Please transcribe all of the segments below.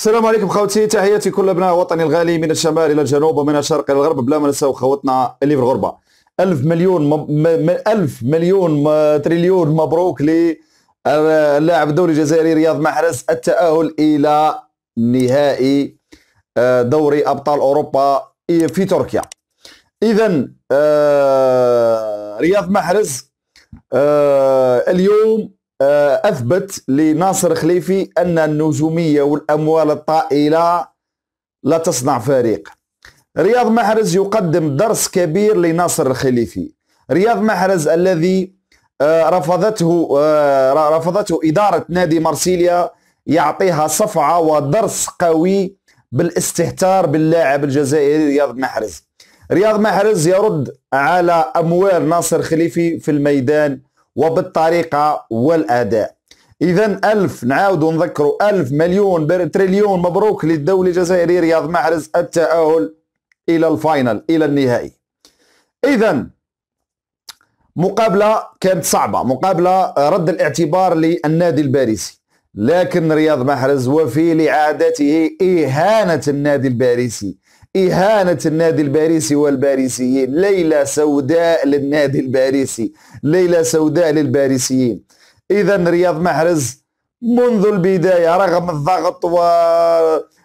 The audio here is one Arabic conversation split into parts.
السلام عليكم خوتي تحياتي كل ابناء وطني الغالي من الشمال الى الجنوب ومن الشرق الى الغرب بلا ما نساو خوتنا اللي في الغربه ألف مليون م... م... ألف مليون م... تريليون مبروك للاعب الدوري الجزائري رياض محرز التأهل إلى نهائي آه، دوري أبطال أوروبا في تركيا إذا آه، رياض محرز آه، اليوم آه، اثبت لناصر خليفي ان النجوميه والاموال الطائله لا تصنع فريق رياض محرز يقدم درس كبير لناصر الخليفي رياض محرز الذي آه، رفضته آه، رفضته اداره نادي مارسيليا يعطيها صفعه ودرس قوي بالاستهتار باللاعب الجزائري رياض محرز رياض محرز يرد على اموال ناصر خليفي في الميدان وبالطريقة والأداء إذا ألف نعاود نذكروا ألف مليون تريليون مبروك للدولة الجزائرية رياض محرز التأهل إلى الفاينل إلى النهائي إذا مقابلة كانت صعبة مقابلة رد الاعتبار للنادي الباريسي لكن رياض محرز وفي لعادته إهانة النادي الباريسي إهانة النادي الباريسي والباريسيين ليلة سوداء للنادي الباريسي ليلة سوداء للباريسيين إذا رياض محرز منذ البداية رغم الضغط و...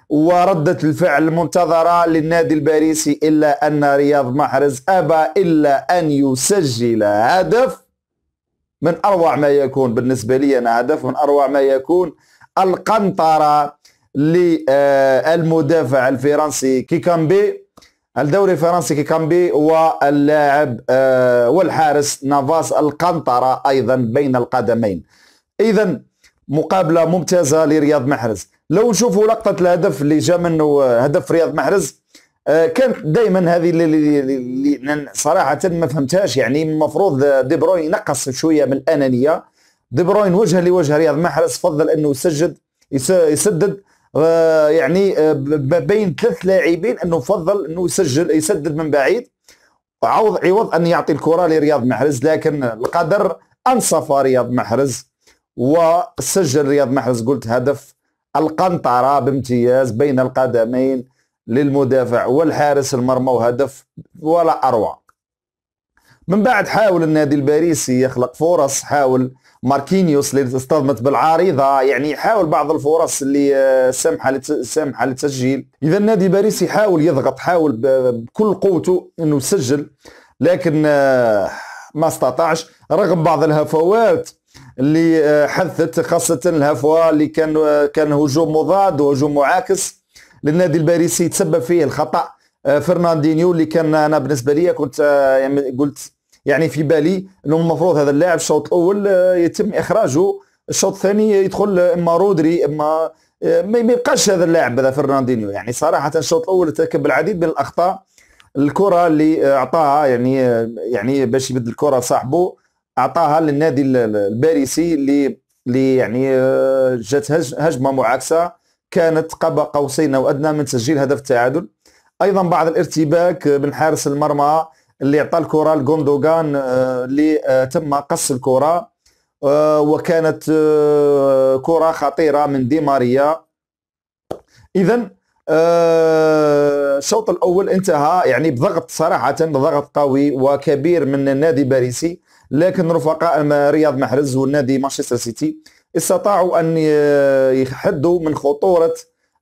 وردة الفعل المنتظرة للنادي الباريسي إلا أن رياض محرز أبى إلا أن يسجل هدف من أروع ما يكون بالنسبة لي أنا هدف من أروع ما يكون القنطرة للمدافع آه، الفرنسي كيكامبي الدوري الفرنسي كيكامبي واللاعب آه، والحارس نافاس القنطرة أيضا بين القدمين إذا مقابلة ممتازة لرياض محرز لو نشوفوا لقطة الهدف اللي جا منه آه، هدف رياض محرز كانت دائما هذه اللي صراحة ما فهمتهاش يعني المفروض دي بروين ينقص شوية من الأنانية دي بروين وجه لوجه رياض محرز فضل أنه يسجد يسدد آه، يعني ما آه، بين ثلاث لاعبين انه فضل انه يسجل يسدد من بعيد عوض عوض ان يعطي الكره لرياض محرز لكن القدر انصف رياض محرز وسجل رياض محرز قلت هدف القنطره بامتياز بين القدمين للمدافع والحارس المرمى وهدف ولا اروع من بعد حاول النادي الباريسي يخلق فرص حاول ماركينيوس اللي اصطدمت بالعارضه يعني حاول بعض الفرص اللي آه، سامحه سامحه للتسجيل اذا النادي الباريسي حاول يضغط حاول بكل قوته انه يسجل لكن آه، ما استطاعش رغم بعض الهفوات اللي آه، حثت خاصه الهفوه اللي كان كان هجوم مضاد وهجوم معاكس للنادي الباريسي تسبب فيه الخطا فرناندينيو اللي كان انا بالنسبه لي كنت يعني قلت يعني في بالي انه المفروض هذا اللاعب الشوط الاول آه، يتم اخراجه الشوط الثاني يدخل اما رودري اما آه، ما يبقاش هذا اللاعب هذا فرناندينيو يعني صراحه الشوط الاول ارتكب العديد من الاخطاء الكره اللي اعطاها يعني آه، يعني باش يبدل الكره صاحبه اعطاها للنادي الباريسي اللي اللي يعني جات هجمه معاكسه كانت قاب قوسين او ادنى من تسجيل هدف التعادل ايضا بعض الارتباك من حارس المرمى اللي عطى الكره لغوندوغان آه، اللي آه، تم قص الكره آه، وكانت كره خطيره من دي ماريا اذا الشوط الاول انتهى يعني بضغط صراحه بضغط قوي وكبير من النادي باريسي لكن رفقاء رياض محرز والنادي مانشستر سيتي استطاعوا ان يحدوا من خطوره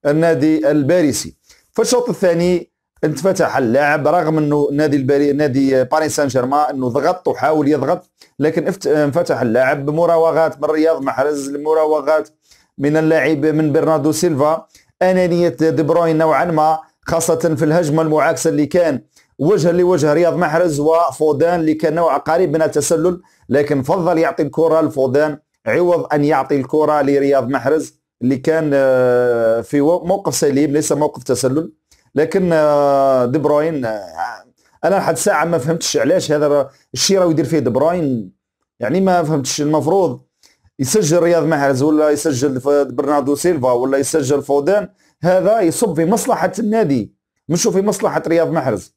النادي الباريسي في الشوط الثاني انفتح اللاعب رغم انه نادي الباري نادي باريس سان جيرمان انه ضغط وحاول يضغط لكن انفتح اللاعب بمراوغات من رياض محرز المراوغات من اللاعب من برناردو سيلفا انانيه دي بروين نوعا ما خاصه في الهجمه المعاكسه اللي كان وجها لوجه رياض محرز وفودان اللي كان نوع قريب من التسلل لكن فضل يعطي الكره لفودان عوض ان يعطي الكره لرياض محرز اللي كان آه، في موقف سليم ليس موقف تسلل لكن آه، دي بروين آه، انا لحد الساعه ما فهمتش علاش هذا الشيء راه يدير فيه دي بروين يعني ما فهمتش المفروض يسجل رياض محرز ولا يسجل برناردو سيلفا ولا يسجل فودان هذا يصب في مصلحه النادي مش في مصلحه رياض محرز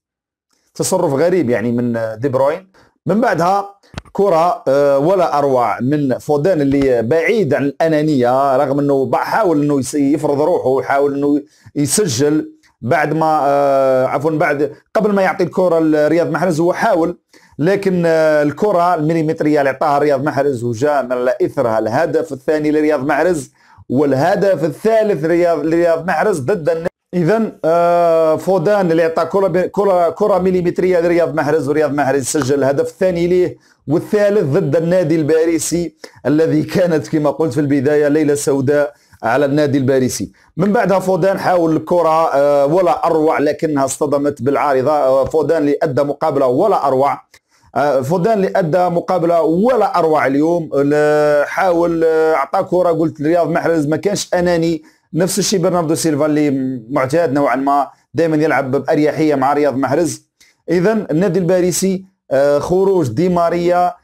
تصرف غريب يعني من آه، دي بروين من بعدها كرة ولا أروع من فودان اللي بعيد عن الأنانية رغم أنه حاول أنه يفرض روحه وحاول أنه يسجل بعد ما آه عفوا بعد قبل ما يعطي الكره لرياض محرز هو حاول لكن آه الكره المليمتريه اللي اعطاها رياض محرز وجاء من اثرها الهدف الثاني لرياض محرز والهدف الثالث لرياض لرياض محرز ضد اذا آه فودان اللي اعطى كره كره كره مليمتريه لرياض محرز ورياض محرز سجل الهدف الثاني ليه والثالث ضد النادي الباريسي الذي كانت كما قلت في البدايه ليله سوداء على النادي الباريسي من بعدها فودان حاول الكرة آه، ولا أروع لكنها اصطدمت بالعارضة آه، فودان اللي أدى مقابلة ولا أروع آه، فودان اللي أدى مقابلة ولا أروع اليوم حاول أعطى كرة قلت لرياض محرز ما كانش أناني نفس الشيء برناردو سيلفا اللي معتاد نوعا ما دائما يلعب بأريحية مع رياض محرز إذا النادي الباريسي خروج دي ماريا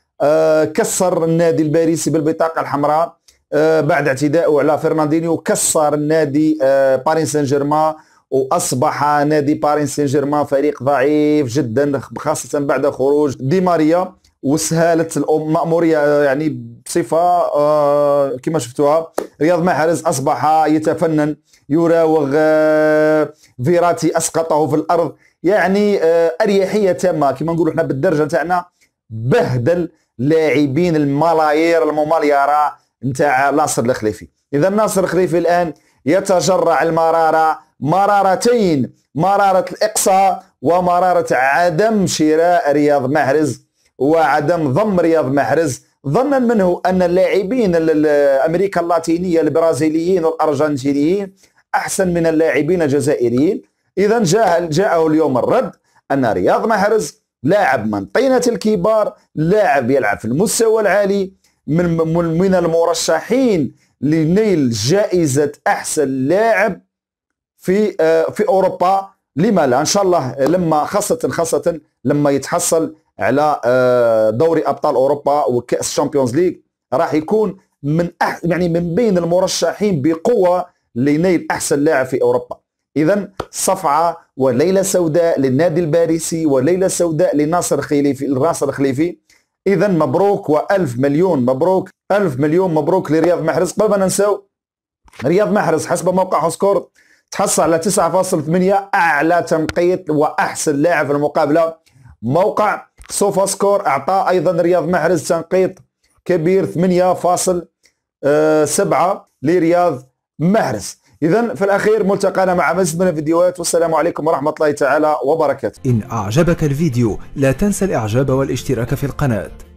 كسر النادي الباريسي بالبطاقة الحمراء آه، بعد اعتدائه على فرناندينيو كسر النادي آه، باريس سان جيرمان واصبح نادي باريس سان جيرمان فريق ضعيف جدا خاصه بعد خروج دي ماريا وسهالت المأمورية آه، يعني بصفة كما شفتوها رياض محرز أصبح يتفنن يراوغ فيراتي أسقطه في الأرض يعني أريحية تامة كما نقولوا احنا بالدرجة تاعنا بهدل لاعبين الملايير المماليرة نتاع ناصر الخليفي اذا ناصر الخليفي الان يتجرع المراره مرارتين مراره الاقصاء ومراره عدم شراء رياض محرز وعدم ضم رياض محرز ظنا منه ان اللاعبين امريكا اللاتينيه البرازيليين والارجنتينيين احسن من اللاعبين الجزائريين اذا جاء جاءه اليوم الرد ان رياض محرز لاعب من طينه الكبار لاعب يلعب في المستوى العالي من من المرشحين لنيل جائزه احسن لاعب في آه، في اوروبا لما لا ان شاء الله لما خاصه خاصه لما يتحصل على آه، دوري ابطال اوروبا وكاس شامبيونز ليغ راح يكون من أح يعني من بين المرشحين بقوه لنيل احسن لاعب في اوروبا اذا صفعه وليله سوداء للنادي الباريسي وليله سوداء لناصر خليفي الراصر خليفي اذا مبروك والف مليون مبروك الف مليون مبروك لرياض محرز قبل ما ننساو رياض محرز حسب موقع سكور تحصل على 9.8 اعلى تنقيط واحسن لاعب في المقابله موقع سوفا سكور اعطى ايضا رياض محرز تنقيط كبير 8.7 آه، لرياض محرز إذا في الأخير ملتقانا مع مزيد من الفيديوهات والسلام عليكم ورحمة الله تعالى وبركاته إن أعجبك الفيديو لا تنسى الإعجاب والاشتراك في القناة